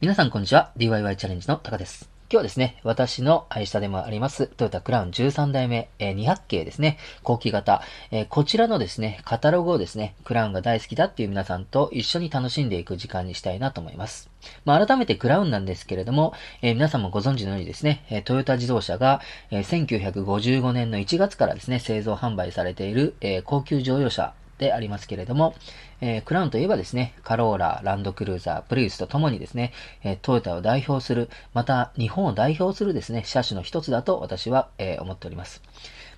皆さんこんにちは。DIY チャレンジのタカです。今日はですね、私の愛車でもあります、トヨタクラウン13代目、え200系ですね、後期型、えこちらのですね、カタログをですね、クラウンが大好きだっていう皆さんと一緒に楽しんでいく時間にしたいなと思います。まあ、改めてクラウンなんですけれども、えー、皆さんもご存知のようにですね、えトヨタ自動車が、え1955年の1月からですね、製造販売されている、え高級乗用車でありますけれども、えー、クラウンといえばですね、カローラ、ランドクルーザー、プリウスとともにですね、えー、トヨタを代表する、また日本を代表するですね、車種の一つだと私は、えー、思っております。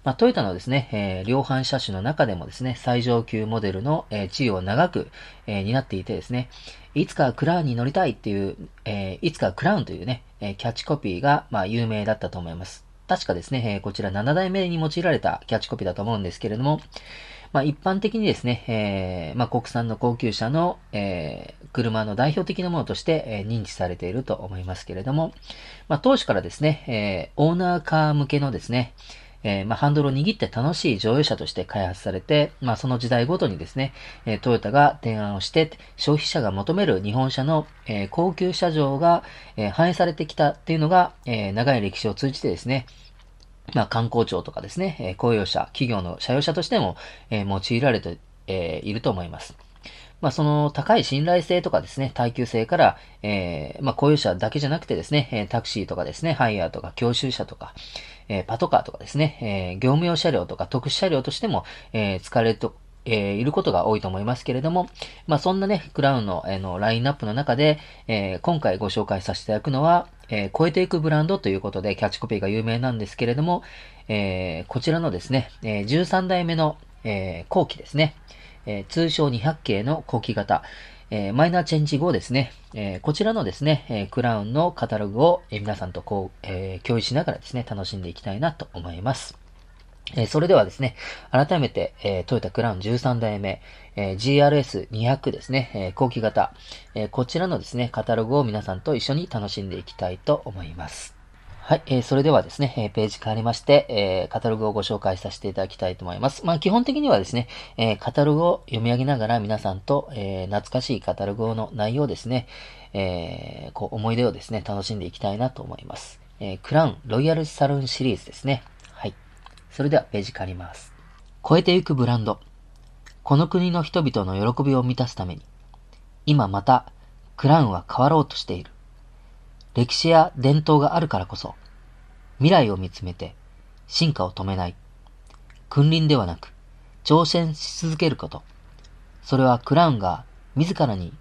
まあ、トヨタのですね、えー、量販車種の中でもですね、最上級モデルの、えー、地位を長く、えー、担っていてですね、いつかクラウンに乗りたいっていう、えいつかクラウンというね、えキャッチコピーが、まあ、有名だったと思います。確かですね、えこちら7代目に用いられたキャッチコピーだと思うんですけれども、まあ、一般的にですね、えー、まあ、国産の高級車の、えー、車の代表的なものとして、えー、認知されていると思いますけれども、まあ、当初からですね、えオーナーカー向けのですね、えまあ、ハンドルを握って楽しい乗用車として開発されて、まあ、その時代ごとにですね、えトヨタが提案をして、消費者が求める日本車の、え高級車上が、え反映されてきたっていうのが、え長い歴史を通じてですね、まあ、観光庁とかですね、え公用車、企業の社用車としても、え用いられて、えいると思います。まあ、その高い信頼性とかですね、耐久性から、えー、まあ、雇用者だけじゃなくてですね、タクシーとかですね、ハイヤーとか教習車とか、えー、パトカーとかですね、えー、業務用車両とか特殊車両としても、えー、使われると、えー、いることが多いと思いますけれども、まあ、そんなね、クラウンの,、えー、のラインナップの中で、えー、今回ご紹介させていただくのは、えー、超えていくブランドということでキャッチコピーが有名なんですけれども、えー、こちらのですね、えー、13代目の、えー、後期ですね、えー、通称200系の後期型、えー、マイナーチェンジ後ですね、えー、こちらのですね、えー、クラウンのカタログを、えー、皆さんとこう、えー、共有しながらですね、楽しんでいきたいなと思います。えそれではですね、改めて、えトヨタクラウン13代目、え GRS200 ですね、え後期型、えこちらのですね、カタログを皆さんと一緒に楽しんでいきたいと思います。はい、えー、それではですね、えページ変わりまして、えー、カタログをご紹介させていただきたいと思います。まあ、基本的にはですね、えー、カタログを読み上げながら皆さんと、えー、懐かしいカタログの内容ですね、えこう思い出をですね、楽しんでいきたいなと思います。えクラウンロイヤルサルンシリーズですね。それではページ借ります。超えてゆくブランド。この国の人々の喜びを満たすために、今またクラウンは変わろうとしている。歴史や伝統があるからこそ、未来を見つめて進化を止めない。君臨ではなく、挑戦し続けること。それはクラウンが自らに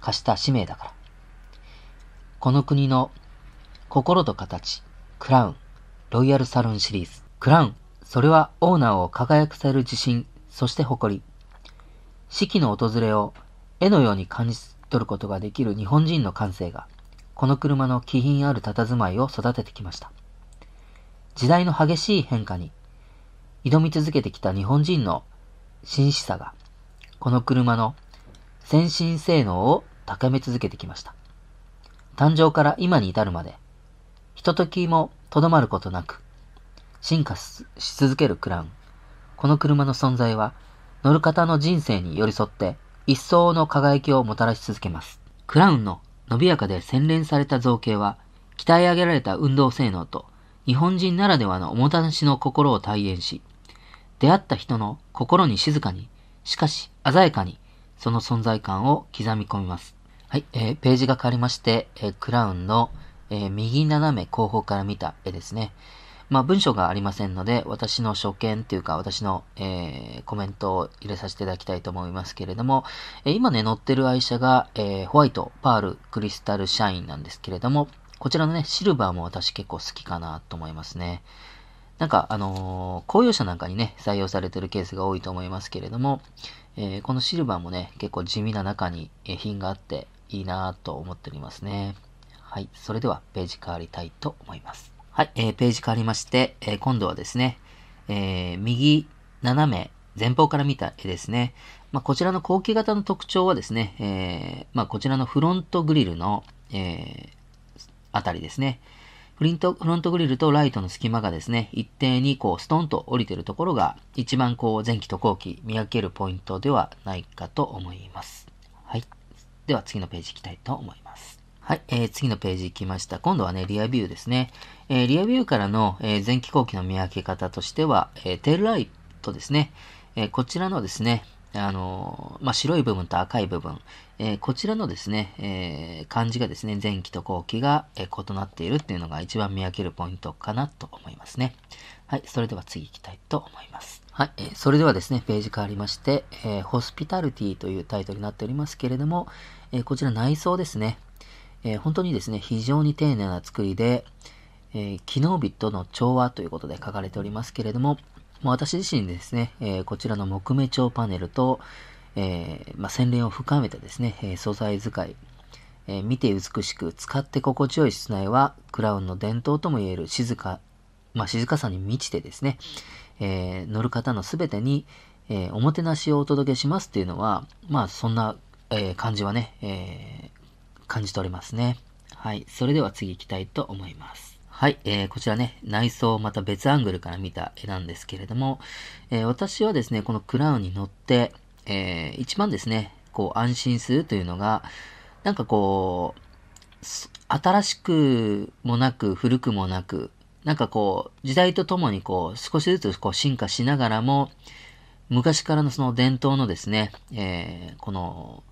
課した使命だから。この国の心と形、クラウン、ロイヤルサルーンシリーズ。クラウン、それはオーナーを輝かせる自信、そして誇り。四季の訪れを絵のように感じ取ることができる日本人の感性が、この車の気品ある佇まいを育ててきました。時代の激しい変化に、挑み続けてきた日本人の真摯さが、この車の先進性能を高め続けてきました。誕生から今に至るまで、ひとときもとどまることなく、進化し続けるクラウン。この車の存在は、乗る方の人生に寄り添って、一層の輝きをもたらし続けます。クラウンの伸びやかで洗練された造形は、鍛え上げられた運動性能と、日本人ならではのおもたなしの心を体現し、出会った人の心に静かに、しかし鮮やかに、その存在感を刻み込みます。はい、えー、ページが変わりまして、えー、クラウンの、えー、右斜め後方から見た絵ですね。まあ、文章がありませんので、私の所見というか、私の、えー、コメントを入れさせていただきたいと思いますけれども、えー、今ね、乗ってる愛車が、えー、ホワイト、パール、クリスタル、シャインなんですけれども、こちらのね、シルバーも私結構好きかなと思いますね。なんか、あのー、公用車なんかにね、採用されてるケースが多いと思いますけれども、えー、このシルバーもね、結構地味な中に品があっていいなと思っておりますね。はい、それではページ変わりたいと思います。はい、えー、ページ変わりまして、えー、今度はですね、えー、右斜め前方から見た絵ですね。まあ、こちらの後期型の特徴はですね、えまあ、こちらのフロントグリルの、えあたりですね。フリント、フロントグリルとライトの隙間がですね、一定にこうストンと降りてるところが、一番こう前期と後期見分けるポイントではないかと思います。はい。では次のページ行きたいと思います。はい、えー、次のページ行きました。今度はね、リアビューですね。えー、リアビューからの、え前期後期の見分け方としては、えテールライトですね。えこちらのですね、あのまあ、白い部分と赤い部分、えー、こちらのですね、えー、漢字がですね、前期と後期が、えー、異なっているっていうのが一番見分けるポイントかなと思いますね。はい、それでは次行きたいと思います。はい、えー、それではですね、ページ変わりまして、えホスピタリティというタイトルになっておりますけれども、えこちら内装ですね、え本当にですね、非常に丁寧な作りで、えー、機能日との調和ということで書かれておりますけれども、ま私自身ですね、えー、こちらの木目調パネルと、えー、まあ、洗練を深めたですね、え素材使い、え見て美しく、使って心地よい室内は、クラウンの伝統ともいえる静か、まあ、静かさに満ちてですね、え乗る方の全てに、えおもてなしをお届けしますっていうのは、まあ、そんな、え感じはね、え感じておりますね。はい。それでは次行きたいと思います。はい、えー、こちらね、内装また別アングルから見た絵なんですけれども、えー、私はですね、このクラウンに乗って、えー、一番ですね、こう安心するというのが、なんかこう、新しくもなく古くもなく、なんかこう、時代とともにこう、少しずつこう進化しながらも、昔からのその伝統のですね、えー、この、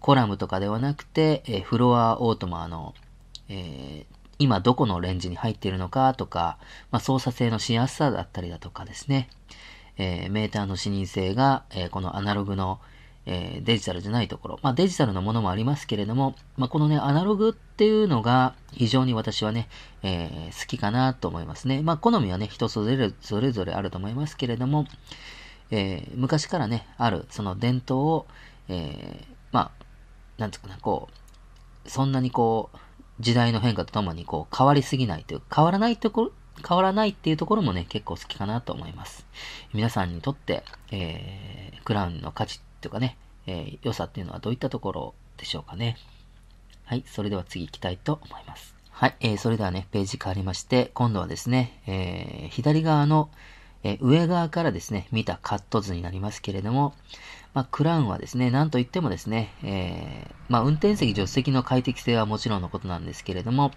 コラムとかではなくて、えー、フロアオートマーの、えー、今どこのレンジに入っているのかとか、まあ、操作性のしやすさだったりだとかですね、えー、メーターの視認性が、えー、このアナログの、えー、デジタルじゃないところ、まあ、デジタルのものもありますけれども、まあ、このね、アナログっていうのが非常に私はね、え好きかなと思いますね。まあ、好みはね、人それぞれぞれあると思いますけれども、え昔からね、あるその伝統を、えまあ、なんつうかな、こう、そんなにこう、時代の変化とともにこう変わりすぎないという、変わらないところ、変わらないっていうところもね、結構好きかなと思います。皆さんにとって、えー、クラウンの価値とかね、えー、良さっていうのはどういったところでしょうかね。はい、それでは次行きたいと思います。はい、えー、それではね、ページ変わりまして、今度はですね、えー、左側の、えー、上側からですね、見たカット図になりますけれども、まあ、クラウンはですね、なんといってもですね、えー、まあ、運転席、助手席の快適性はもちろんのことなんですけれども、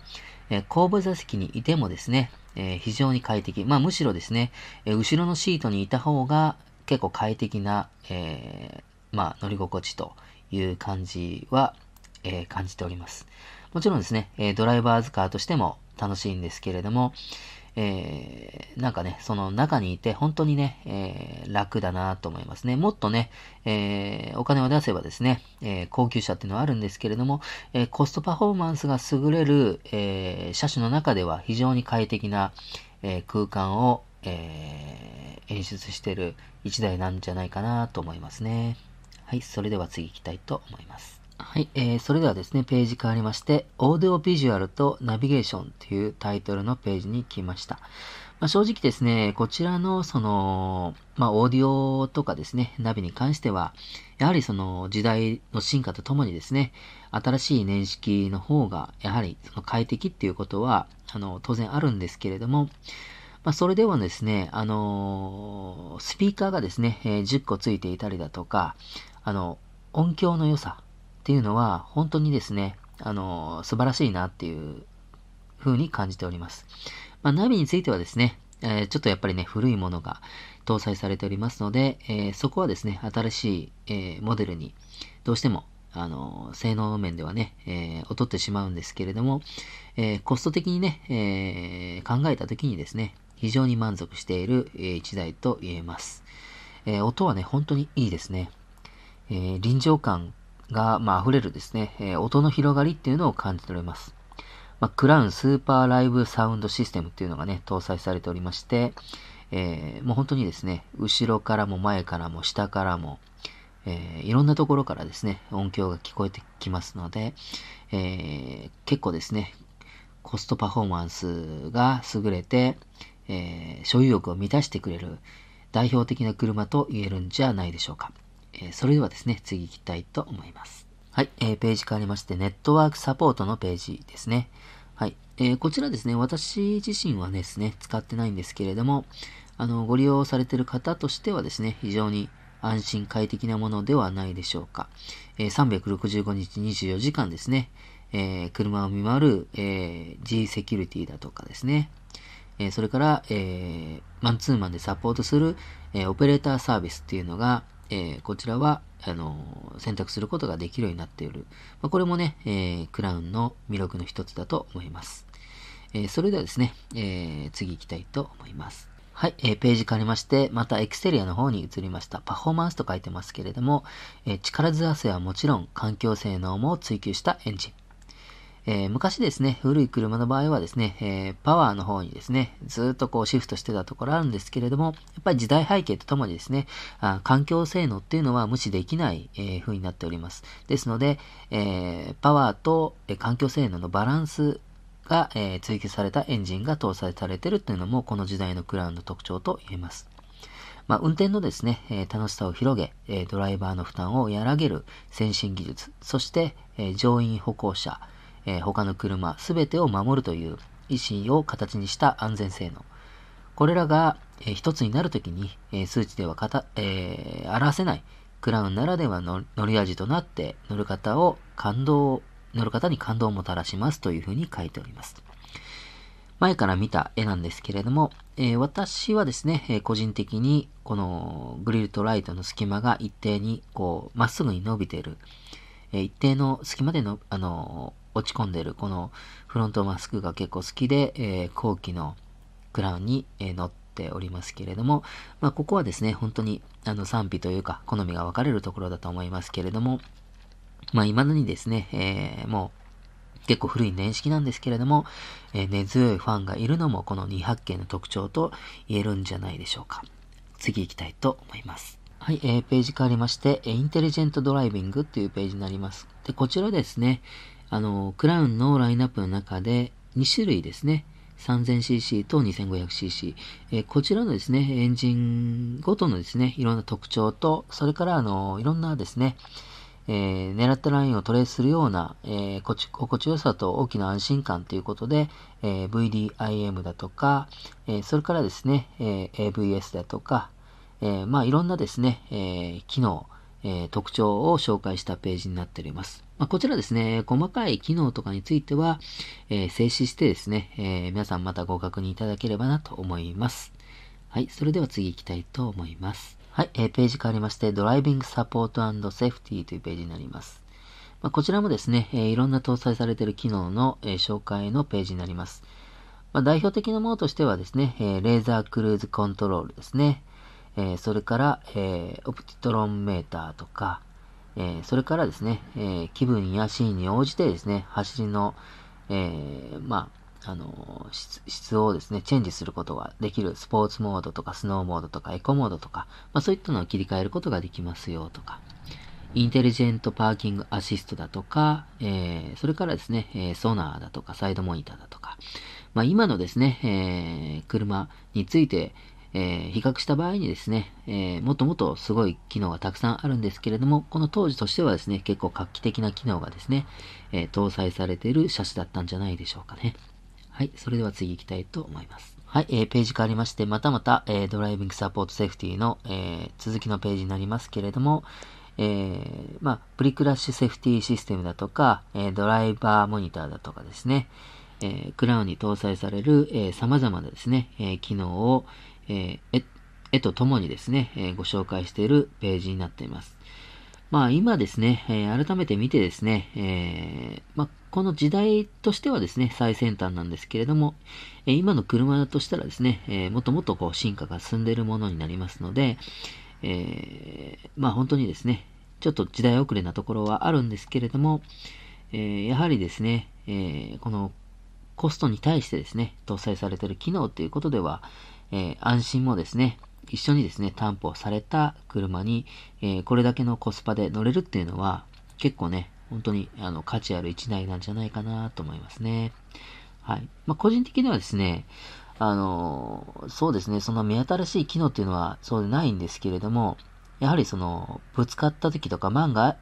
えー、後部座席にいてもですね、えー、非常に快適。まあ、むしろですね、え後ろのシートにいた方が結構快適な、えまあ、乗り心地という感じは、え感じております。もちろんですね、えドライバーズカーとしても楽しいんですけれども、えー、なんかね、その中にいて本当にね、えー、楽だなと思いますね。もっとね、えー、お金を出せばですね、え高級車っていうのはあるんですけれども、えコストパフォーマンスが優れる、え車種の中では非常に快適な、え空間を、え演出してる1台なんじゃないかなと思いますね。はい、それでは次行きたいと思います。はい、えー、それではですね、ページ変わりまして、オーディオビジュアルとナビゲーションというタイトルのページに来ました。まあ、正直ですね、こちらのその、まあ、オーディオとかですね、ナビに関しては、やはりその時代の進化とともにですね、新しい年式の方が、やはりその快適っていうことは、あの、当然あるんですけれども、まあ、それではですね、あのー、スピーカーがですね、えー、10個ついていたりだとか、あの、音響の良さっていうのは、本当にですね、あの、素晴らしいなっていう風に感じております。まあ、ナビについてはですね、えー、ちょっとやっぱりね、古いものが搭載されておりますので、えー、そこはですね、新しい、えー、モデルにどうしても、あの、性能面ではね、え劣ってしまうんですけれども、えコスト的にね、え考えた時にですね、非常に満足している、えー、1台と言えます。え音はね、本当にいいですね。え臨場感が、まあ、溢れるですね、えー、音の広がりっていうのを感じ取れます。まあ、クラウンスーパーライブサウンドシステムっていうのがね、搭載されておりまして、えー、もう本当にですね、後ろからも前からも下からも、えー、いろんなところからですね、音響が聞こえてきますので、えー、結構ですね、コストパフォーマンスが優れて、えー、所有欲を満たしてくれる代表的な車と言えるんじゃないでしょうか。えー、それではですね、次行きたいと思います。はい、えー、ページ変わりまして、ネットワークサポートのページですね。はい、えー、こちらですね、私自身はですね、使ってないんですけれども、あの、ご利用されている方としてはですね、非常に安心快適なものではないでしょうか。え365日24時間ですね、え車を見回る、え G セキュリティだとかですね、えそれから、えマンツーマンでサポートする、えオペレーターサービスっていうのが、えー、こちらは、あのー、選択することができるようになっている。まあ、これもね、えー、クラウンの魅力の一つだと思います。えそれではですね、え次行きたいと思います。はい、えー、ページ変わりまして、またエクステリアの方に移りました。パフォーマンスと書いてますけれども、え力強さはもちろん環境性能も追求したエンジン。えー、昔ですね、古い車の場合はですね、えー、パワーの方にですね、ずっとこうシフトしてたところあるんですけれども、やっぱり時代背景とともにですね、あ環境性能っていうのは無視できない、えー、風になっております。ですので、えー、パワーと、え環境性能のバランスが、え追求されたエンジンが搭載されてるっていうのも、この時代のクラウンの特徴と言えます。まあ、運転のですね、えー、楽しさを広げ、えー、ドライバーの負担を和らげる先進技術、そして、えー、乗員歩行者、えー、他の車全てを守るという維新を形にした安全性能。これらが、えー、一つになるときに、えー、数値ではかた、えー、表せないクラウンならではの乗り味となって乗る方を感動、乗る方に感動をもたらしますというふうに書いております。前から見た絵なんですけれども、えー、私はですね、えー、個人的にこのグリルとライトの隙間が一定にこうまっすぐに伸びている、えー、一定の隙間での、あの落ち込んでるこのフロントマスクが結構好きで、えー、後期のクラウンに、えー、乗っておりますけれども、まあ、ここはですね、本当にあの賛否というか、好みが分かれるところだと思いますけれども、まあ、未だにですね、えー、もう結構古い年式なんですけれども、えー、根強いファンがいるのもこの200件の特徴と言えるんじゃないでしょうか。次行きたいと思います。はい、えー、ページ変わりまして、インテリジェントドライビングというページになります。で、こちらですね、あの、クラウンのラインナップの中で2種類ですね、3000cc と 2500cc、えー、こちらのですね、エンジンごとのですね、いろんな特徴と、それからあの、いろんなですね、えー、狙ったラインをトレースするような、えー、心地よさと大きな安心感ということで、えー、VDIM だとか、えー、それからですね、え AVS だとか、えまあいろんなですね、え機能、え特徴を紹介したページになっております。まあ、こちらですね、細かい機能とかについては、えー、静止してですね、えー、皆さんまたご確認いただければなと思います。はい、それでは次行きたいと思います。はい、えー、ページ変わりまして、ドライビングサポートセーフティというページになります。まあ、こちらもですね、えー、いろんな搭載されている機能の、えー、紹介のページになります。まあ、代表的なものとしてはですね、えー、レーザークルーズコントロールですね。えー、それから、えー、オプティトロンメーターとか、えそれからですね、え気分やシーンに応じてですね、走りの、えまあ、あの質、質をですね、チェンジすることができるスポーツモードとかスノーモードとかエコモードとか、まあ、そういったのを切り替えることができますよとか、インテリジェントパーキングアシストだとか、えー、それからですね、えソナーだとかサイドモニターだとか、まあ、今のですね、えー、車について、えー、比較した場合にですね、えー、もっともっとすごい機能がたくさんあるんですけれども、この当時としてはですね、結構画期的な機能がですね、えー、搭載されている車種だったんじゃないでしょうかね。はい、それでは次行きたいと思います。はい、えー、ページ変わりまして、またまた、えー、ドライビングサポートセーフティーの、えー、続きのページになりますけれども、えー、まあ、プリクラッシュセーフティーシステムだとか、えー、ドライバーモニターだとかですね、えー、クラウンに搭載される、えー、様々なですね、え機能を、えー、絵とともにですね、えー、ご紹介しているページになっています。まあ今ですね、えー、改めて見てですね、えー、まあ、この時代としてはですね、最先端なんですけれども、えー、今の車だとしたらですね、えもっともっとこう進化が進んでいるものになりますので、えまあ本当にですね、ちょっと時代遅れなところはあるんですけれども、えやはりですね、えこのコストに対してですね、搭載されている機能ということでは、えー、安心もですね、一緒にですね、担保された車に、えー、これだけのコスパで乗れるっていうのは、結構ね、本当にあの価値ある1台なんじゃないかなと思いますね。はい。まあ、個人的にはですね、あの、そうですね、その目新しい機能っていうのはそうでないんですけれども、やはりその、ぶつかった時とか、万が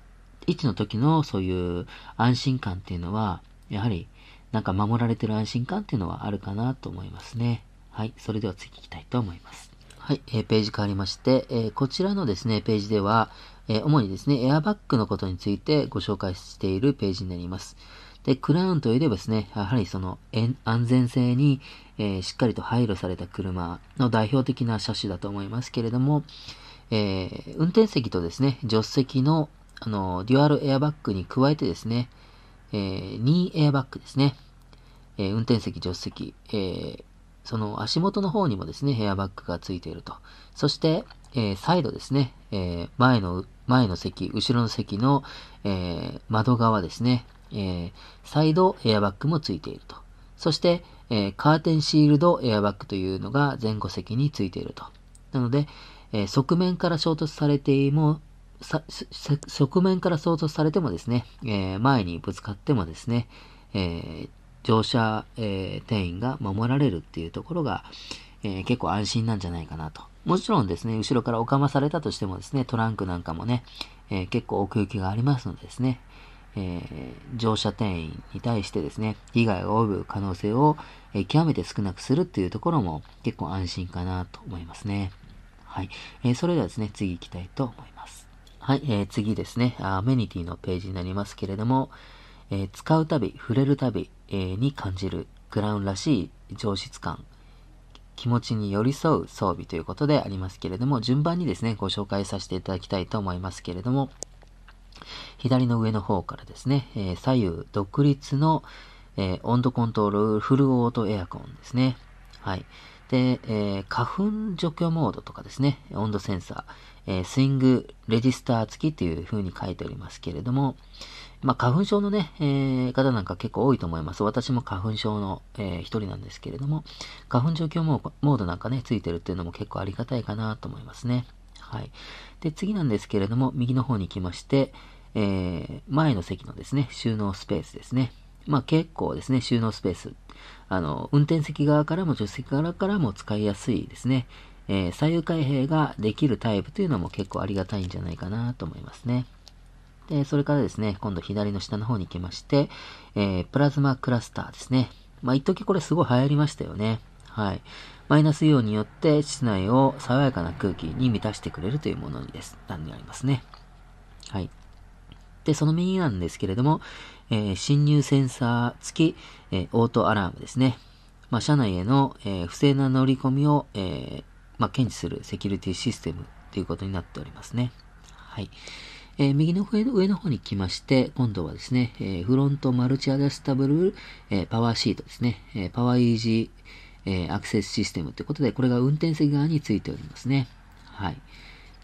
一の時のそういう安心感っていうのは、やはり、なんか守られてる安心感っていうのはあるかなと思いますね。はい、それでは次行きたいと思います。はい、えー、ページ変わりまして、えー、こちらのですね、ページでは、えー、主にですね、エアバッグのことについてご紹介しているページになります。で、クラウンといえばですね、やはりその安全性に、えー、しっかりと配慮された車の代表的な車種だと思いますけれども、えー、運転席とですね、助手席のあのデュアルエアバッグに加えてですね、えー、2エアバッグですね、え運転席、助手席、えその足元の方にもですね、ヘアバッグがついていると。そして、えー、再度ですね、えー、前の、前の席、後ろの席の、えー、窓側ですね、えー、再度エアバッグもついていると。そして、えカーテンシールドエアバッグというのが前後席についていると。なので、え側面から衝突されても、側面から衝突されてもですね、え前にぶつかってもですね、え乗車、えー、定員が守られるっていうところが、えー、結構安心なんじゃないかなと。もちろんですね、後ろからおかまされたとしてもですね、トランクなんかもね、えー、結構奥行きがありますのでですね、え乗車定員に対してですね、被害が及ぶ可能性を、え極めて少なくするっていうところも結構安心かなと思いますね。はい。えそれではですね、次行きたいと思います。はい、え次ですね、アメニティのページになりますけれども、えー、使うたび、触れるたび、えー、に感じるクラウンらしい上質感、気持ちに寄り添う装備ということでありますけれども、順番にですね、ご紹介させていただきたいと思いますけれども、左の上の方からですね、えー、左右独立の、え温度コントロールフルオートエアコンですね。はい。で、えー、花粉除去モードとかですね、温度センサー、えー、スイングレジスター付きという風に書いておりますけれども、まあ、花粉症のね、えー、方なんか結構多いと思います。私も花粉症の、えー、一人なんですけれども、花粉状況モードなんかね、ついてるっていうのも結構ありがたいかなと思いますね。はい。で、次なんですけれども、右の方に行きまして、えー、前の席のですね、収納スペースですね。まあ、結構ですね、収納スペース。あの、運転席側からも助手席側からも使いやすいですね。えー、左右開閉ができるタイプというのも結構ありがたいんじゃないかなと思いますね。で、それからですね、今度左の下の方に行きまして、えー、プラズマクラスターですね。まあ、一時これすごい流行りましたよね。はい。マイナスイオンによって室内を爽やかな空気に満たしてくれるというものです。何にありますね。はい。で、その右なんですけれども、えー、侵入センサー付き、えー、オートアラームですね。まあ、車内への、えー、不正な乗り込みを、えまあ、検知するセキュリティシステムということになっておりますね。はい。えー、右の上の方に来まして、今度はですね、えー、フロントマルチアダスタブル、えー、パワーシートですね、えパワーイージー、えアクセスシステムということで、これが運転席側についておりますね。はい。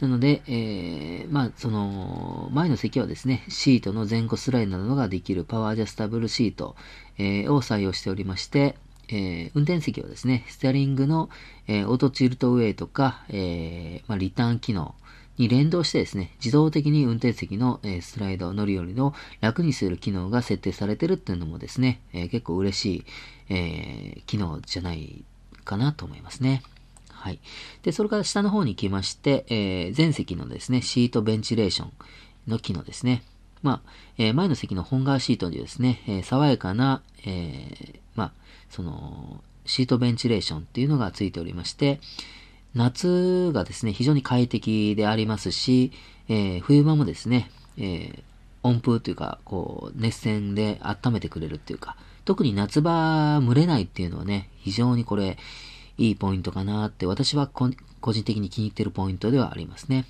なので、えー、まあ、その、前の席はですね、シートの前後スライドなどができるパワーアジャスタブルシート、えー、を採用しておりまして、えー、運転席はですね、ステアリングの、えー、オートチルトウェイとか、えーまあ、リターン機能、に連動してですね、自動的に運転席の、えスライドを乗り降りの楽にする機能が設定されてるっていうのもですね、え結構嬉しい、え機能じゃないかなと思いますね。はい。で、それから下の方に来まして、えー、前席のですね、シートベンチレーションの機能ですね。まあ、えー、前の席の本革シートにですね、えー、爽やかな、えー、まあ、その、シートベンチレーションっていうのがついておりまして、夏がですね、非常に快適でありますし、えー、冬場もですね、えー、温風というか、こう、熱線で温めてくれるっていうか、特に夏場蒸れないっていうのはね、非常にこれ、いいポイントかなって私は個人的に気に入ってるポイントではありますね。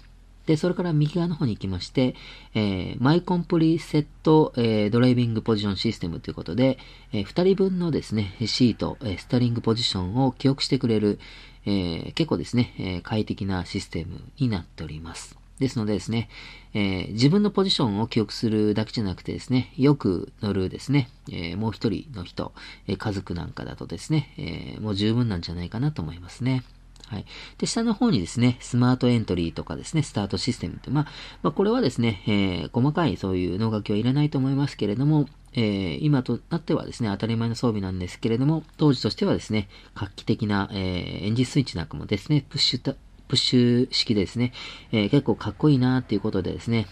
で、それから右側の方に行きまして、えー、マイコンプリセット、えー、ドライビングポジションシステムということで、えー、2人分のですね、シート、えー、スタリングポジションを記憶してくれる、えー、結構ですね、えー、快適なシステムになっております。ですのでですね、えー、自分のポジションを記憶するだけじゃなくてですね、よく乗るですね、えー、もう一人の人、えー、家族なんかだとですね、えー、もう十分なんじゃないかなと思いますね。はい。で、下の方にですね、スマートエントリーとかですね、スタートシステムって、まあ、まあ、これはですね、えー、細かいそういう能書きはいらないと思いますけれども、えー、今となってはですね、当たり前の装備なんですけれども、当時としてはですね、画期的な、えー、エンジンスイッチなんかもですね、プッシュプッシュ式でですね、えー、結構かっこいいなっていうことでですね、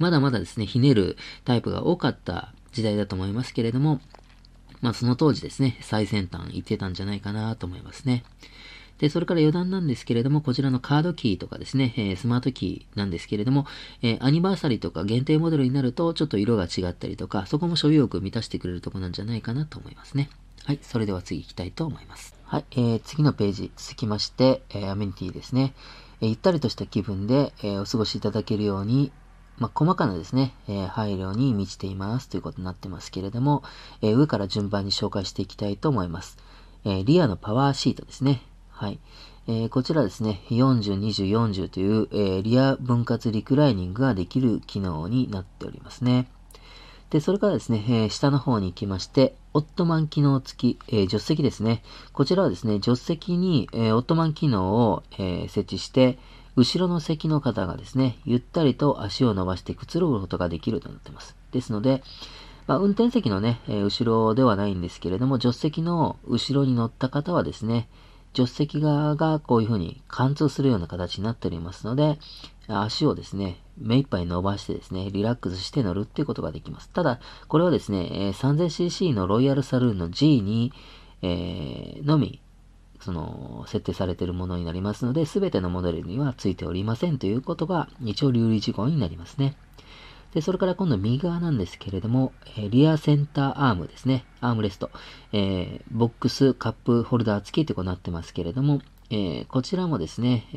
まだまだですね、ひねるタイプが多かった時代だと思いますけれども、まあその当時ですね、最先端行ってたんじゃないかなと思いますね。で、それから余談なんですけれども、こちらのカードキーとかですね、えー、スマートキーなんですけれども、えー、アニバーサリーとか限定モデルになると、ちょっと色が違ったりとか、そこも所有欲満たしてくれるとこなんじゃないかなと思いますね。はい、それでは次行きたいと思います。はい、えー、次のページ、続きまして、えー、アメニティですね。えー、ゆったりとした気分で、えー、お過ごしいただけるように、まあ、細かなですね、えー、配慮に満ちていますということになってますけれども、えー、上から順番に紹介していきたいと思います。えー、リアのパワーシートですね。はい。えー、こちらですね、40、20、40という、えー、リア分割リクライニングができる機能になっておりますね。で、それからですね、えー、下の方に行きまして、オットマン機能付き、えー、助手席ですね。こちらはですね、助手席に、えー、オットマン機能を、え設置して、後ろの席の方がですね、ゆったりと足を伸ばしてくつろぐことができるとなってます。ですので、まあ、運転席のね、え後ろではないんですけれども、助手席の後ろに乗った方はですね、助手席側がこういうふうに貫通するような形になっておりますので、足をですね、目いっぱい伸ばしてですね、リラックスして乗るっていうことができます。ただ、これはですね、3000cc のロイヤルサルーンの G に、えー、のみ、その、設定されているものになりますので、すべてのモデルには付いておりませんということが、一応、流意事項になりますね。で、それから今度右側なんですけれども、えリアセンターアームですね。アームレスト。えー、ボックスカップホルダー付きとてこうなってますけれども、えー、こちらもですね、え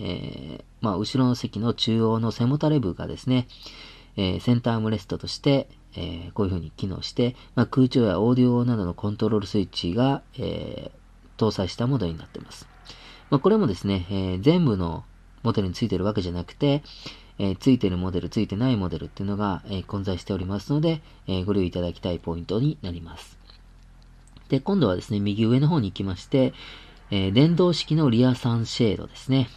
ー、まあ、後ろの席の中央の背もたれ部がですね、えセンターアームレストとして、えこういうふうに機能して、まあ、空調やオーディオなどのコントロールスイッチが、え搭載したモデルになっています。まあ、これもですね、え全部のモデルについてるわけじゃなくて、えー、ついてるモデル、ついてないモデルっていうのが、えー、混在しておりますので、えご留意いただきたいポイントになります。で、今度はですね、右上の方に行きまして、え電動式のリアサンシェードですね。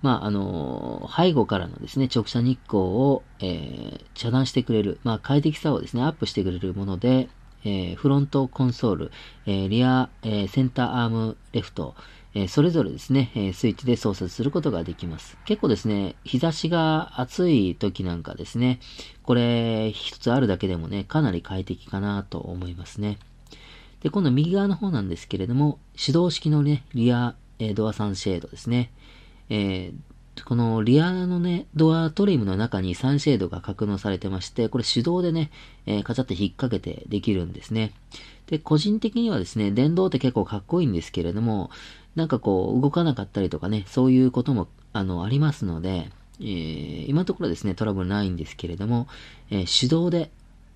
まあ、あのー、背後からのですね、直射日光を、えー、遮断してくれる、まあ、快適さをですね、アップしてくれるもので、えー、フロントコンソール、えリア、えセンターアームレフト、えそれぞれですね、えスイッチで操作することができます。結構ですね、日差しが暑い時なんかですね、これ一つあるだけでもね、かなり快適かなと思いますね。で、今度右側の方なんですけれども、手動式のね、リア、えドアサンシェードですね。えー、このリアのね、ドアトリムの中にサンシェードが格納されてまして、これ手動でね、えー、カチャって引っ掛けてできるんですね。で、個人的にはですね、電動って結構かっこいいんですけれども、なんかこう、動かなかったりとかね、そういうことも、あの、ありますので、えー、今のところですね、トラブルないんですけれども、えー、手動で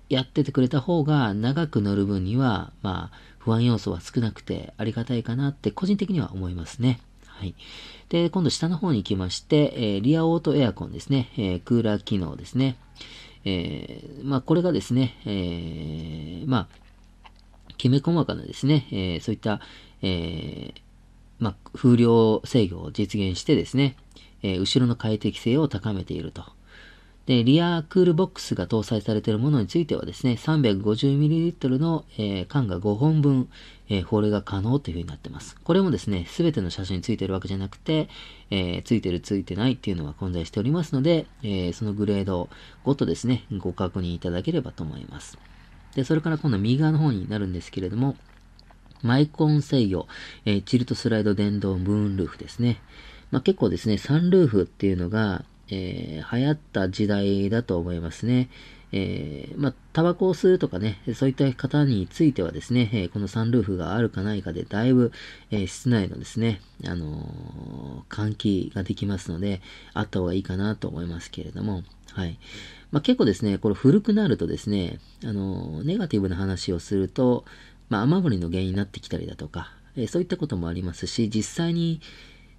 やっててくれた方が長く乗る分には、まあ、不安要素は少なくてありがたいかなって個人的には思いますね。はい。で、今度下の方に行きまして、えー、リアオートエアコンですね、えー、クーラー機能ですね。えー、まあ、これがですね、えー、まあ、きめ細かなですね、えそういった、えー、まあ、風量制御を実現してですね、えー、後ろの快適性を高めていると。で、リアクールボックスが搭載されているものについてはですね、350ml の、えー、缶が5本分、えー、放流が可能というふうになってます。これもですね、すべての車種についてるわけじゃなくて、えー、ついてるついてないっていうのは混在しておりますので、えそのグレードごとですね、ご確認いただければと思います。で、それから今度右側の方になるんですけれども、マイコン制御、えー、チルトスライド電動ムーンルーフですね。まあ、結構ですね、サンルーフっていうのが、えー、流行った時代だと思いますね。えー、まあ、タバコを吸うとかね、そういった方についてはですね、えー、このサンルーフがあるかないかで、だいぶ、えー、室内のですね、あの換気ができますので、あった方がいいかなと思いますけれども、はい。まあ、結構ですね、これ古くなるとですね、あのネガティブな話をすると、まあ、雨漏りの原因になってきたりだとか、えー、そういったこともありますし、実際に、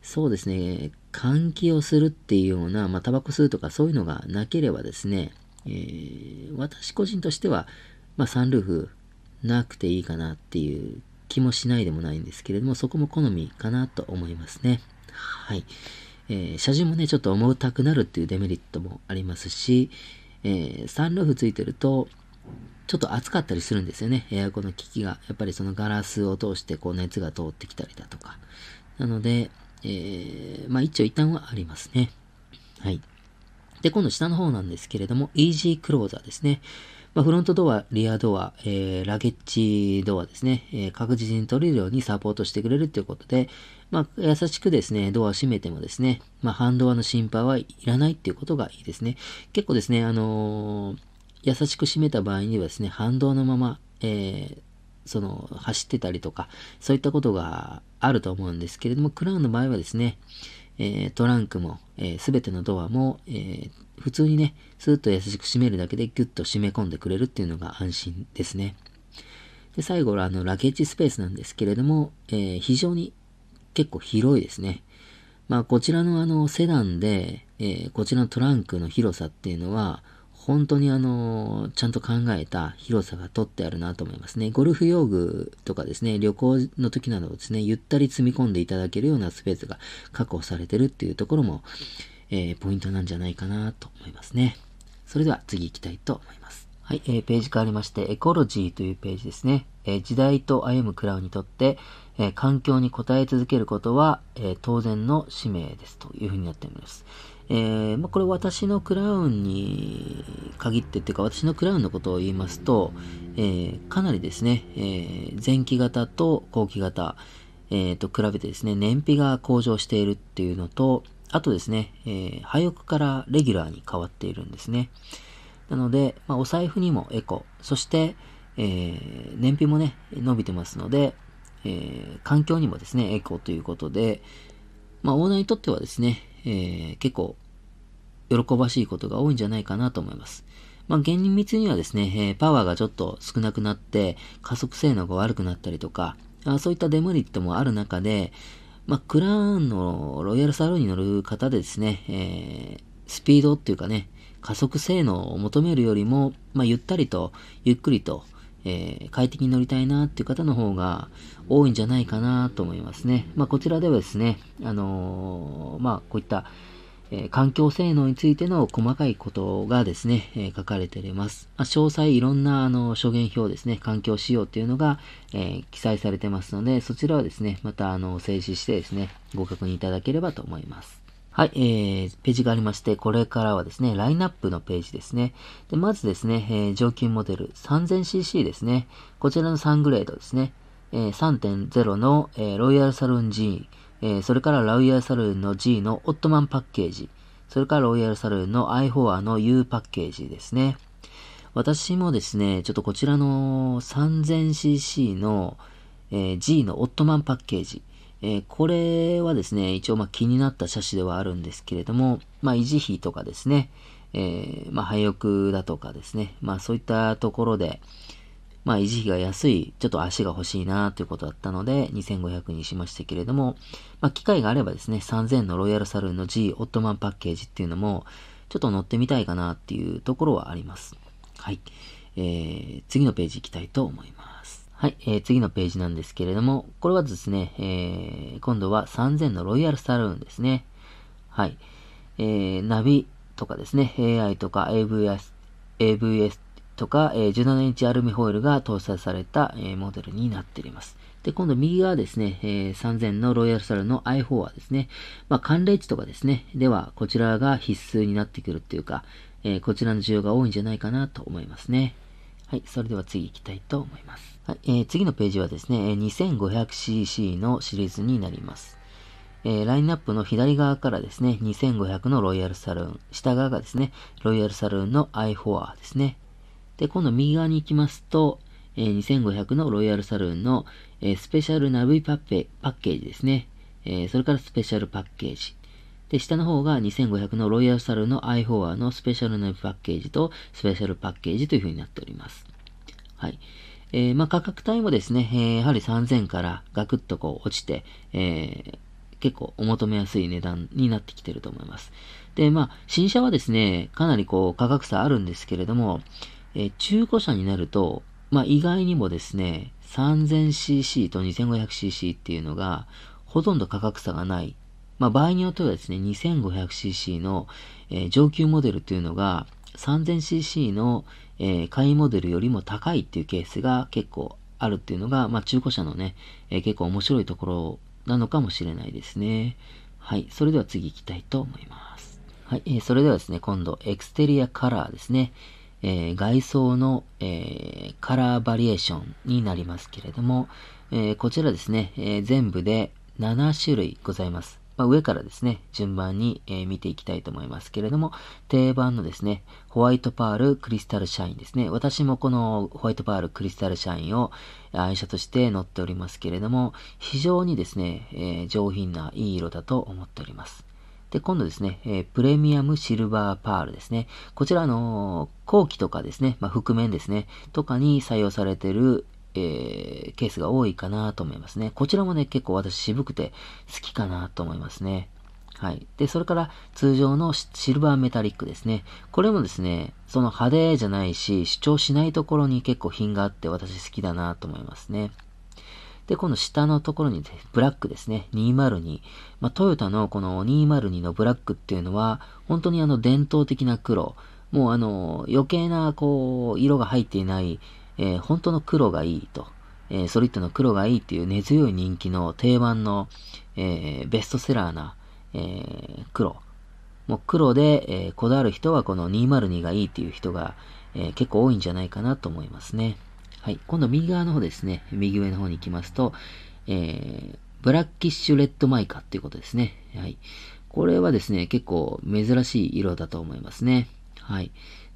そうですね、換気をするっていうような、まあ、タバコ吸うとかそういうのがなければですね、えー、私個人としては、まあ、サンルーフなくていいかなっていう気もしないでもないんですけれども、そこも好みかなと思いますね。はい。えー、車重もね、ちょっと重たくなるっていうデメリットもありますし、えー、サンルーフついてると、ちょっと暑かったりするんですよね。エアコンの機器が。やっぱりそのガラスを通してこう熱が通ってきたりだとか。なので、えー、まあ一応一旦はありますね。はい。で、今度下の方なんですけれども、イージークローザーですね。まあ、フロントドア、リアドア、えー、ラゲッジドアですね、えー、確実に取れるようにサポートしてくれるということで、まあ、優しくですね、ドアを閉めてもですね、まあ、ハンドアの心配はいらないっていうことがいいですね。結構ですね、あのー優しく締めた場合にはですね、反動のまま、えー、その、走ってたりとか、そういったことがあると思うんですけれども、クラウンの場合はですね、えー、トランクも、す、え、べ、てのドアも、えー、普通にね、スーッと優しく締めるだけでギュッと締め込んでくれるっていうのが安心ですね。で最後はあのラゲッジスペースなんですけれども、えー、非常に結構広いですね。まあこちらのあのセダンで、えー、こちらのトランクの広さっていうのは、本当にあの、ちゃんと考えた広さが取ってあるなと思いますね。ゴルフ用具とかですね、旅行の時などですね、ゆったり積み込んでいただけるようなスペースが確保されてるっていうところも、えー、ポイントなんじゃないかなと思いますね。それでは次行きたいと思います。はい、えー、ページ変わりまして、エコロジーというページですね。えー、時代と歩むクラウにとって、えー、環境に応え続けることは、え当然の使命ですというふうになっております。えー、まあ、これ私のクラウンに限ってっていうか、私のクラウンのことを言いますと、えー、かなりですね、えー、前期型と後期型、えー、と比べてですね、燃費が向上しているっていうのと、あとですね、えー、廃屋からレギュラーに変わっているんですね。なので、まあ、お財布にもエコ、そして、えー、燃費もね、伸びてますので、えー、環境にもですね、エコということで、まあ、オーナーにとってはですね、えー、結構喜ばしいことが多いんじゃないかなと思います。まあ、厳密にはですね、えー、パワーがちょっと少なくなって、加速性能が悪くなったりとか、あそういったデメリットもある中で、まあ、クラウンのロイヤルサロンに乗る方でですね、えー、スピードっていうかね、加速性能を求めるよりも、まあ、ゆったりと、ゆっくりと、えー、快適に乗りたいなっていう方の方が多いんじゃないかなと思いますね。まあ、こちらではですね、あのー、まあ、こういった、えー、環境性能についての細かいことがですね、え書かれております。まあ、詳細いろんなあの諸言表ですね、環境仕様っていうのが、え記載されてますので、そちらはですね、またあの静止してですね、ご確認いただければと思います。はい、えー、ページがありまして、これからはですね、ラインナップのページですね。で、まずですね、えー、上級モデル 3000cc ですね。こちらの3グレードですね。えー、3.0の、えー、ロイヤルサルーン G、えー、それからロイヤルサルーンの G のオットマンパッケージ、それからロイヤルサルーンの i4 の U パッケージですね。私もですね、ちょっとこちらの 3000cc の、えー、G のオットマンパッケージ、えー、これはですね、一応ま気になった車種ではあるんですけれども、まあ、維持費とかですね、えー、まあ、廃屋だとかですね、まあ、そういったところで、まあ、維持費が安い、ちょっと足が欲しいなということだったので、2500にしましたけれども、まあ、機会があればですね、3000のロイヤルサルーンの G オットマンパッケージっていうのも、ちょっと乗ってみたいかなっていうところはあります。はい。えー、次のページ行きたいと思います。はい、えー、次のページなんですけれども、これはですね、えー、今度は3000のロイヤルサルーンですね。はい。えー、ナビとかですね、AI とか AVS, AVS とか、えー、17インチアルミホイルが搭載された、えー、モデルになっております。で、今度右側ですね、えー、3000のロイヤルルールの i4 はですね、まあ、寒冷地とかですね、ではこちらが必須になってくるっていうか、えこちらの需要が多いんじゃないかなと思いますね。はい、それでは次行きたいと思います。はいえー、次のページはですね、2500cc のシリーズになります。えー、ラインナップの左側からですね、2500のロイヤルサルーン、下側がですね、ロイヤルサルーンの i4 ですね。で、今度右側に行きますと、えー、2500のロイヤルサルーンの、えー、スペシャルナビパッペパッケージですね、えー、それからスペシャルパッケージ。で、下の方が2500のロイヤルサルーンの i4 のスペシャルナビパッケージとスペシャルパッケージという風になっております。はい。えー、まあ、価格帯もですね、えー、やはり3000からガクッとこう落ちて、えー、結構お求めやすい値段になってきてると思います。で、まあ、新車はですね、かなりこう価格差あるんですけれども、え中古車になると、まあ、意外にもですね、3000cc と 2500cc っていうのが、ほとんど価格差がない。まあ、場合によってはですね、2500cc の、えー、上級モデルというのが、3000cc の、えー、買いモデルよりも高いっていうケースが結構あるっていうのが、まあ、中古車のね、えー、結構面白いところなのかもしれないですね。はい。それでは次行きたいと思います。はい。えー、それではですね、今度、エクステリアカラーですね。えー、外装の、えカラーバリエーションになりますけれども、えこちらですね、え全部で7種類ございます。まあ、上からですね、順番に、えー、見ていきたいと思いますけれども、定番のですね、ホワイトパールクリスタルシャインですね。私もこのホワイトパールクリスタルシャインを愛車として乗っておりますけれども、非常にですね、えー、上品ないい色だと思っております。で、今度ですね、えー、プレミアムシルバーパールですね。こちら、あのー、後期とかですね、まあ、覆面ですね、とかに採用されている、えー、ケースが多いかなと思いますね。こちらもね、結構私渋くて好きかなと思いますね。はい。で、それから通常のシルバーメタリックですね。これもですね、その派手じゃないし、主張しないところに結構品があって私好きだなと思いますね。で、この下のところに、ね、ブラックですね。202。まあ、トヨタのこの202のブラックっていうのは、本当にあの伝統的な黒。もうあの、余計なこう、色が入っていない、えー、本当の黒がいいと、えー、ソリッドの黒がいいっていう根強い人気の定番の、えー、ベストセラーな、えー、黒。もう黒で、えー、こだわる人はこの202がいいっていう人が、えー、結構多いんじゃないかなと思いますね。はい。今度右側の方ですね。右上の方に行きますと、えー、ブラッキッシュレッドマイカっていうことですね。はい。これはですね、結構珍しい色だと思いますね。はい。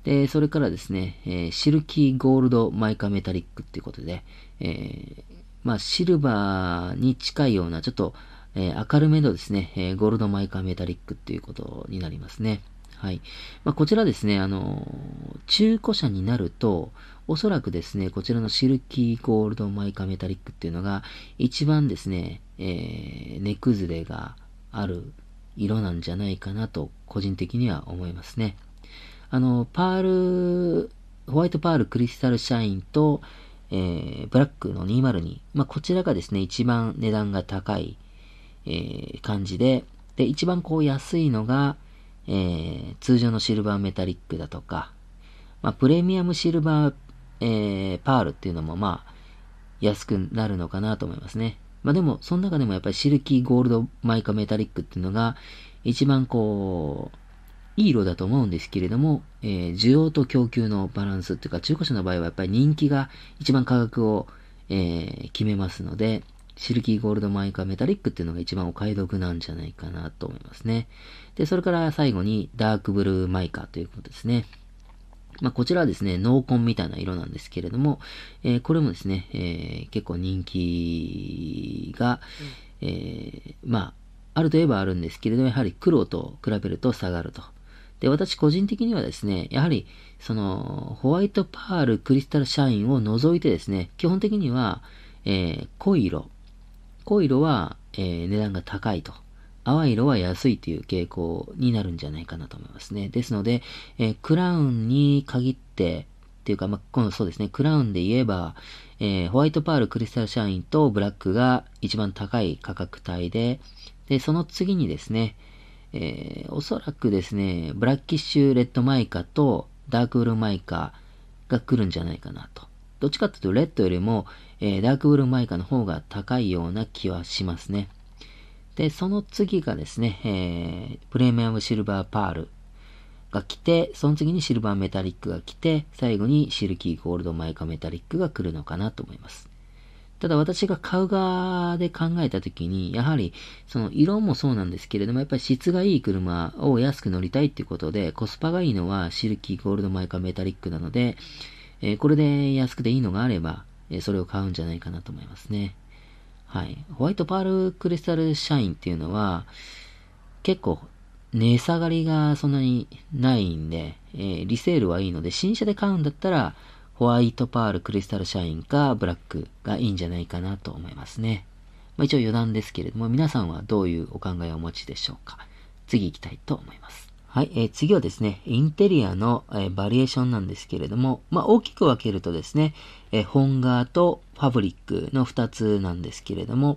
で、それからですね、えー、シルキーゴールドマイカメタリックっていうことで、えー、まあ、シルバーに近いような、ちょっと、えー、明るめのですね、えゴールドマイカメタリックっていうことになりますね。はい。まあ、こちらですね、あの中古車になると、おそらくですね、こちらのシルキーゴールドマイカメタリックっていうのが、一番ですね、えー、根崩れがある色なんじゃないかなと、個人的には思いますね。あの、パール、ホワイトパールクリスタルシャインと、えー、ブラックの202。まあ、こちらがですね、一番値段が高い、えー、感じで、で、一番こう安いのが、えー、通常のシルバーメタリックだとか、まあ、プレミアムシルバー、えー、パールっていうのも、まあ、安くなるのかなと思いますね。まあ、でも、その中でもやっぱりシルキーゴールドマイカメタリックっていうのが、一番こう、いい色だと思うんですけれども、えー、需要と供給のバランスっていうか、中古車の場合はやっぱり人気が一番価格を、えー、決めますので、シルキーゴールドマイカメタリックっていうのが一番お買い得なんじゃないかなと思いますね。で、それから最後にダークブルーマイカということですね。まあ、こちらはですね、濃紺みたいな色なんですけれども、えー、これもですね、えー、結構人気が、えー、まあ、あるといえばあるんですけれども、やはり黒と比べると下がると。で、私個人的にはですね、やはり、その、ホワイトパール、クリスタルシャインを除いてですね、基本的には、えー、濃い色。濃い色は、えー、値段が高いと。淡い色は安いという傾向になるんじゃないかなと思いますね。ですので、えー、クラウンに限って、っていうか、まあ、このそうですね、クラウンで言えば、えー、ホワイトパール、クリスタルシャインとブラックが一番高い価格帯で、で、その次にですね、えー、おそらくですね、ブラッキッシュレッドマイカとダークブルーマイカが来るんじゃないかなと。どっちかっていうと、レッドよりも、えー、ダークブルーマイカの方が高いような気はしますね。で、その次がですね、えー、プレミアムシルバーパールが来て、その次にシルバーメタリックが来て、最後にシルキーゴールドマイカメタリックが来るのかなと思います。ただ私が買う側で考えた時に、やはりその色もそうなんですけれども、やっぱり質がいい車を安く乗りたいっていうことで、コスパがいいのはシルキー、ゴールドマイカメタリックなので、えー、これで安くていいのがあれば、えー、それを買うんじゃないかなと思いますね。はい。ホワイトパールクリスタルシャインっていうのは、結構値下がりがそんなにないんで、えー、リセールはいいので、新車で買うんだったら、ホワイトパール、クリスタルシャインかブラックがいいんじゃないかなと思いますね。まあ、一応余談ですけれども、皆さんはどういうお考えをお持ちでしょうか。次行きたいと思います。はい、えー、次はですね、インテリアの、えー、バリエーションなんですけれども、まあ、大きく分けるとですね、えー、本革とファブリックの2つなんですけれども、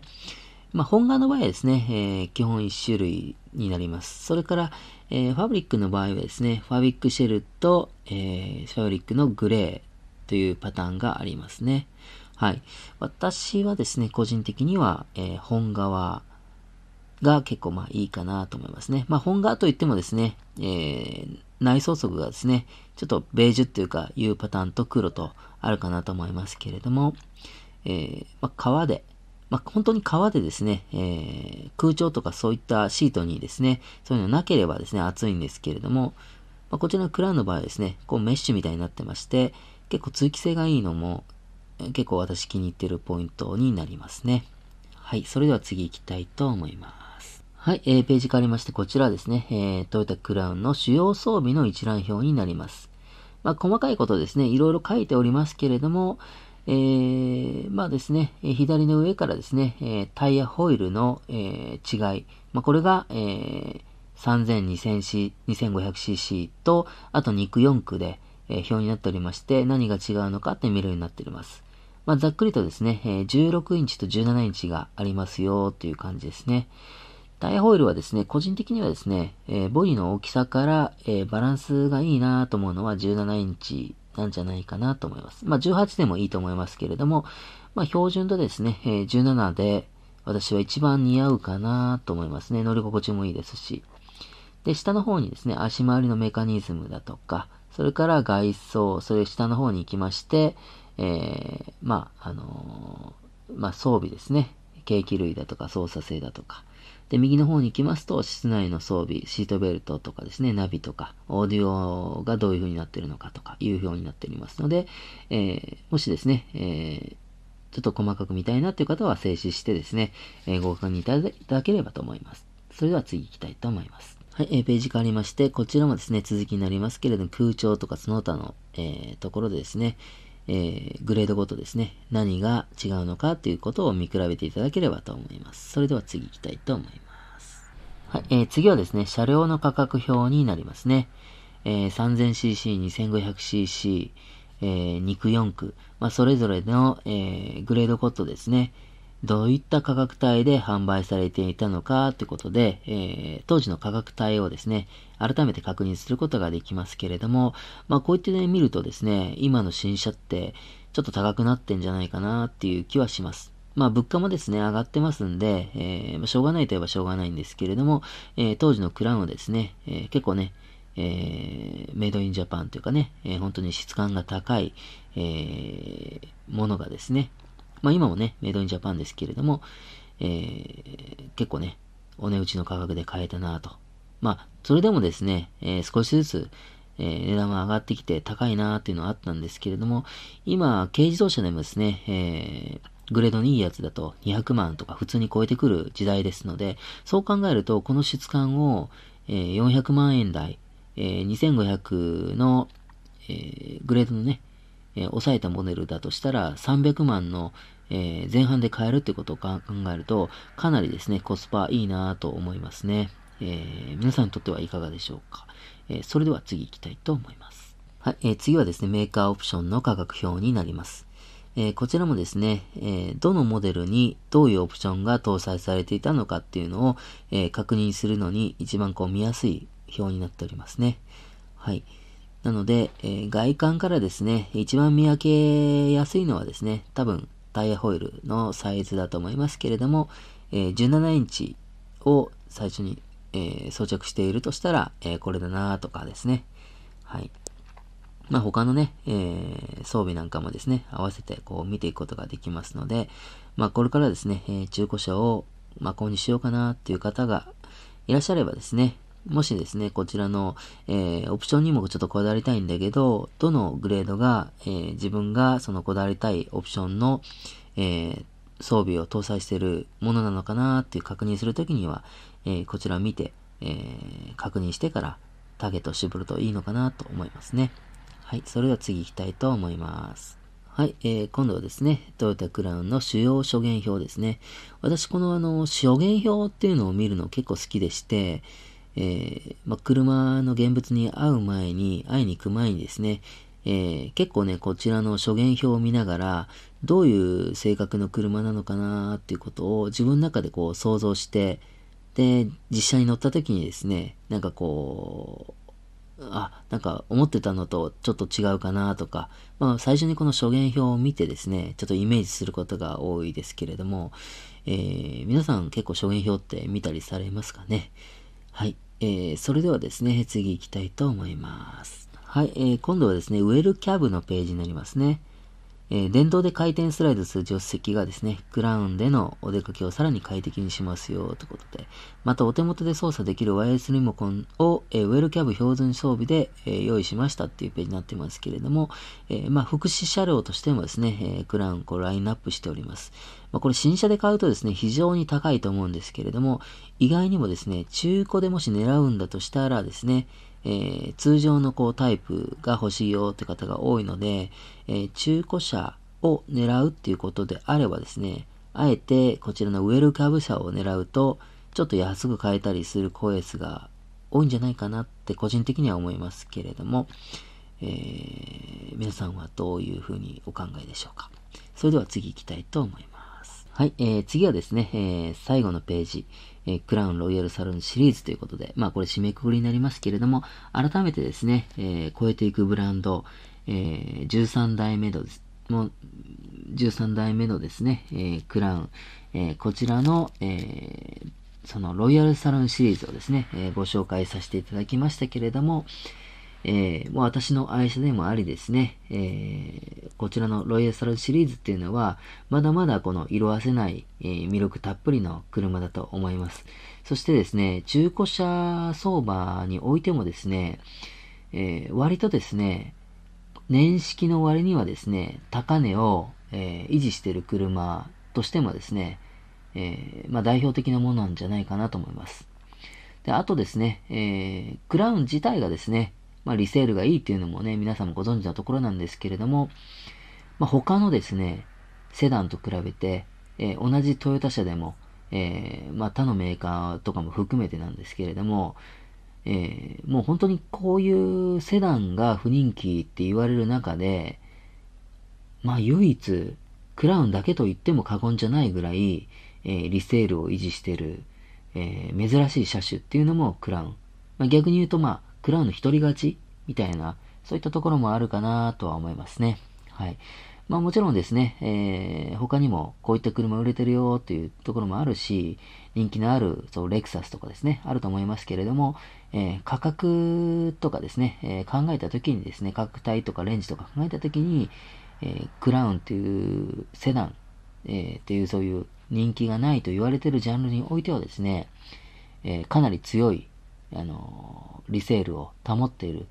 まあ、本革の場合はですね、えー、基本1種類になります。それから、えー、ファブリックの場合はですね、ファブリックシェルと、えー、ファブリックのグレー、というパターンがありますね。はい。私はですね、個人的には、えー、本側が結構まあいいかなと思いますね。まあ本側といってもですね、えー、内装則がですね、ちょっとベージュっていうか、いうパターンと黒とあるかなと思いますけれども、えー、まあ、革で、まあ、本当に革でですね、えー、空調とかそういったシートにですね、そういうのなければですね、暑いんですけれども、まあ、こちらのクランの場合はですね、こうメッシュみたいになってまして、結構通気性がいいのも結構私気に入ってるポイントになりますね。はい、それでは次行きたいと思います。はい、えー、ページ変わりましてこちらですね、えー、トヨタクラウンの主要装備の一覧表になります。まあ、細かいことですね、いろいろ書いておりますけれども、えー、まあですね、左の上からですね、えー、タイヤホイールの、えー、違い、まあ、これが、えー、3200cc、2500cc と、あと肉4区で、え表になっておりまして、何が違うのかって見るようになっております。まあ、ざっくりとですね、え16インチと17インチがありますよという感じですね。タイホイールはですね、個人的にはですね、えボディの大きさから、えバランスがいいなと思うのは17インチなんじゃないかなと思います。まあ、18でもいいと思いますけれども、まあ、標準とですね、え17で私は一番似合うかなと思いますね。乗り心地もいいですし。で、下の方にですね、足回りのメカニズムだとか、それから外装、それ下の方に行きまして、えー、まあ、あのー、まあ、装備ですね。計器類だとか操作性だとか。で、右の方に行きますと、室内の装備、シートベルトとかですね、ナビとか、オーディオがどういう風になってるのかとかいう表になっておりますので、えー、もしですね、えー、ちょっと細かく見たいなという方は静止してですね、えー、ご確認いただければと思います。それでは次行きたいと思います。はい、えー、ページ変わりまして、こちらもですね、続きになりますけれども、空調とかその他の、えー、ところでですね、えー、グレードごとですね、何が違うのかということを見比べていただければと思います。それでは次行きたいと思います。はい、えー、次はですね、車両の価格表になりますね。えー、3000cc、2500cc、えー、肉4区、まあ、それぞれの、えー、グレードごとですね、どういった価格帯で販売されていたのかということで、えー、当時の価格帯をですね、改めて確認することができますけれども、まあこういったね、見るとですね、今の新車ってちょっと高くなってんじゃないかなっていう気はします。まあ物価もですね、上がってますんで、えー、ましょうがないといえばしょうがないんですけれども、えー、当時のクラウンをですね、えー、結構ね、えー、メイドインジャパンというかね、えー、本当に質感が高い、えー、ものがですね、まあ今もね、メイドインジャパンですけれども、えー、結構ね、お値打ちの価格で買えたなと。まあ、それでもですね、えー、少しずつ、えー、値段は上がってきて高いなっていうのはあったんですけれども、今、軽自動車でもですね、えー、グレードのいいやつだと200万とか普通に超えてくる時代ですので、そう考えると、この質感を、えー、400万円台、えー、2500の、えー、グレードのね、え抑えたモデルだとしたら300万の、えー、前半で買えるってことを考えると、かなりですね、コスパいいなと思いますね。えー、皆さんにとってはいかがでしょうか。えー、それでは次行きたいと思います。はい、えー、次はですね、メーカーオプションの価格表になります。えー、こちらもですね、えー、どのモデルにどういうオプションが搭載されていたのかっていうのを、えー、確認するのに一番こう見やすい表になっておりますね。はい。なので、え外観からですね、一番見分けやすいのはですね、多分タイヤホイールのサイズだと思いますけれども、えー、17インチを最初に、えー、装着しているとしたら、えー、これだなとかですね。はい。まあ、他のね、えー、装備なんかもですね、合わせてこう見ていくことができますので、まあ、これからですね、え中古車を、まあ、購入しようかなっていう方がいらっしゃればですね、もしですね、こちらの、えー、オプションにもちょっとこだわりたいんだけど、どのグレードが、えー、自分がそのこだわりたいオプションの、えー、装備を搭載しているものなのかなっていう確認するときには、えこちらを見て、え確認してからターゲットを絞るといいのかなと思いますね。はい、それでは次行きたいと思います。はい、えー、今度はですね、トヨタクラウンの主要諸元表ですね。私、このあの、諸元表っていうのを見るの結構好きでして、えー、まあ、車の現物に会う前に、会いに行く前にですね、えー、結構ね、こちらの諸言表を見ながら、どういう性格の車なのかなっていうことを自分の中でこう想像して、で、実車に乗った時にですね、なんかこう、あ、なんか思ってたのとちょっと違うかなとか、まあ最初にこの諸言表を見てですね、ちょっとイメージすることが多いですけれども、えー、皆さん結構諸言表って見たりされますかねはい。えー、それではですね、次行きたいと思います。はい、えー、今度はですね、ウェルキャブのページになりますね。えー、電動で回転スライドする助手席がですね、クラウンでのお出かけをさらに快適にしますよ、ということで。また、お手元で操作できるワイヤレスリモコンを、えー、ウェルキャブ標準装備で、えー、用意しましたっていうページになってますけれども、えまあ、福祉車両としてもですね、えクラウン、こう、ラインナップしております。まあ、これ、新車で買うとですね、非常に高いと思うんですけれども、意外にもですね、中古でもし狙うんだとしたらですね、えー、通常のこうタイプが欲しいよって方が多いので、えー、中古車を狙うっていうことであればですね、あえてこちらのウェルカブ車を狙うと、ちょっと安く買えたりするコエスが多いんじゃないかなって個人的には思いますけれども、えー、皆さんはどういうふうにお考えでしょうか。それでは次行きたいと思います。はい、えー、次はですね、えー、最後のページ。えー、クラウンロイヤルサロンシリーズということで、まあこれ締めくくりになりますけれども、改めてですね、えー、超えていくブランド、えー、13代目の、もう13代目のですね、えー、クラウン、えー、こちらの、えー、そのロイヤルサロンシリーズをですね、えご紹介させていただきましたけれども、えー、もう私の愛車でもありですね、えー、こちらのロイヤルサルシリーズっていうのは、まだまだこの色あせない、えー、魅力たっぷりの車だと思います。そしてですね、中古車相場においてもですね、えー、割とですね、年式の割にはですね、高値を、えー、維持している車としてもですね、えー、まあ、代表的なものなんじゃないかなと思います。であとですね、えクラウン自体がですね、まあ、リセールがいいっていうのもね、皆さんもご存知のところなんですけれども、まあ、他のですね、セダンと比べて、えー、同じトヨタ車でも、えー、まあ、他のメーカーとかも含めてなんですけれども、えー、もう本当にこういうセダンが不人気って言われる中で、まあ唯一、クラウンだけと言っても過言じゃないぐらい、えー、リセールを維持してる、えー、珍しい車種っていうのもクラウン。まあ、逆に言うとまあ、クラウンの一人勝ちみたいな、そういったところもあるかなとは思いますね。はい。まあもちろんですね、えー、他にもこういった車売れてるよっていうところもあるし、人気のある、そう、レクサスとかですね、あると思いますけれども、えー、価格とかですね、えー、考えた時にですね、価格帯とかレンジとか考えた時に、えー、クラウンというセダン、えー、っていうそういう人気がないと言われてるジャンルにおいてはですね、えー、かなり強いあの、リセールを保っている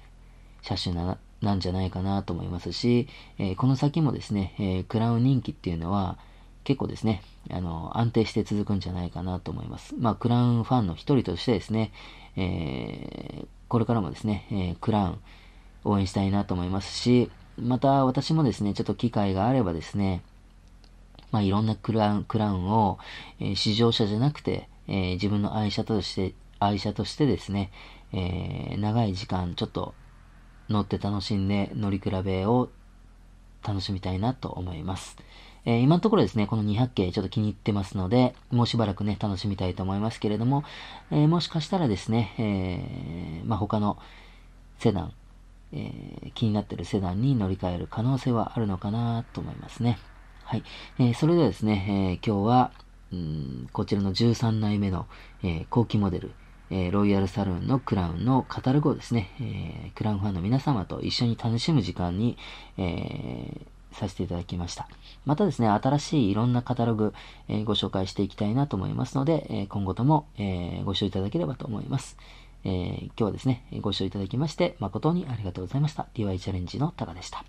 車種な、なんじゃないかなと思いますし、えー、この先もですね、えー、クラウン人気っていうのは、結構ですね、あの、安定して続くんじゃないかなと思います。まあ、クラウンファンの一人としてですね、えー、これからもですね、えー、クラウン応援したいなと思いますし、また私もですね、ちょっと機会があればですね、まあ、いろんなクラウン、クラウンを、えー、試乗車じゃなくて、えー、自分の愛車として、愛車としてですね、えー、長い時間ちょっと乗って楽しんで乗り比べを楽しみたいなと思います。えー、今のところですね、この200系ちょっと気に入ってますので、もうしばらくね、楽しみたいと思いますけれども、えー、もしかしたらですね、えー、まあ、他のセダン、え気になってるセダンに乗り換える可能性はあるのかなと思いますね。はい。えそれではですね、え今日は、うん、こちらの13代目の、え後期モデル、えロイヤルサロンのクラウンのカタログをですね、えクラウンファンの皆様と一緒に楽しむ時間に、えさせていただきました。またですね、新しいいろんなカタログ、えご紹介していきたいなと思いますので、え今後とも、えご視聴いただければと思います。え今日はですね、ご視聴いただきまして誠にありがとうございました。DY チャレンジのタカでした。